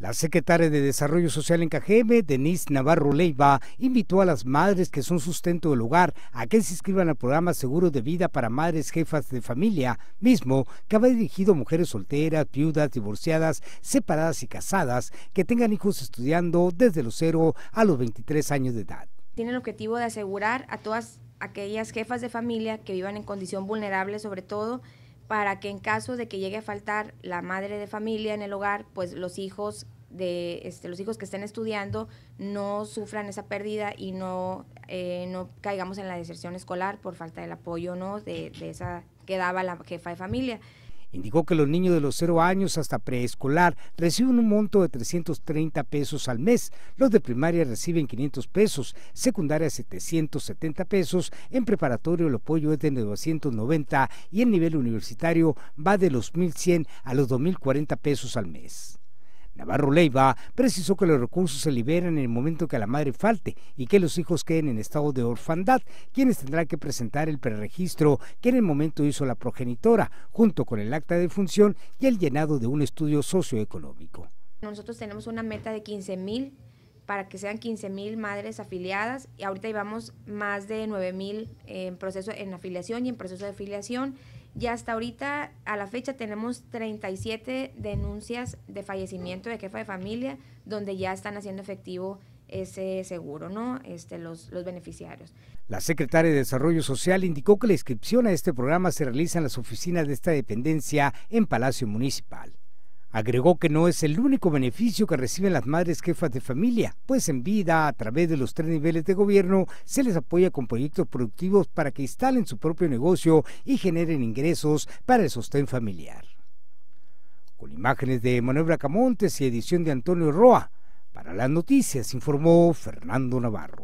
La secretaria de Desarrollo Social en Cajeme, Denise Navarro Leiva, invitó a las madres que son sustento del hogar a que se inscriban al programa Seguro de Vida para Madres Jefas de Familia, mismo que va dirigido a mujeres solteras, viudas, divorciadas, separadas y casadas que tengan hijos estudiando desde los 0 a los 23 años de edad. Tiene el objetivo de asegurar a todas aquellas jefas de familia que vivan en condición vulnerable, sobre todo para que en caso de que llegue a faltar la madre de familia en el hogar, pues los hijos de este, los hijos que estén estudiando no sufran esa pérdida y no, eh, no caigamos en la deserción escolar por falta del apoyo ¿no? de, de esa que daba la jefa de familia. Indicó que los niños de los 0 años hasta preescolar reciben un monto de 330 pesos al mes, los de primaria reciben 500 pesos, secundaria 770 pesos, en preparatorio el apoyo es de 990 y el nivel universitario va de los 1.100 a los 2.040 pesos al mes. Navarro Leiva precisó que los recursos se liberan en el momento que la madre falte y que los hijos queden en estado de orfandad, quienes tendrán que presentar el preregistro que en el momento hizo la progenitora, junto con el acta de función y el llenado de un estudio socioeconómico. Nosotros tenemos una meta de 15 mil para que sean 15 mil madres afiliadas y ahorita llevamos más de 9 mil en proceso en afiliación y en proceso de afiliación y hasta ahorita a la fecha tenemos 37 denuncias de fallecimiento de jefa de familia donde ya están haciendo efectivo ese seguro, ¿no? Este, los beneficiarios. La secretaria de Desarrollo Social indicó que la inscripción a este programa se realiza en las oficinas de esta dependencia en Palacio Municipal. Agregó que no es el único beneficio que reciben las madres jefas de familia, pues en vida, a través de los tres niveles de gobierno, se les apoya con proyectos productivos para que instalen su propio negocio y generen ingresos para el sostén familiar. Con imágenes de Manuel Bracamontes y edición de Antonio Roa, para las noticias informó Fernando Navarro.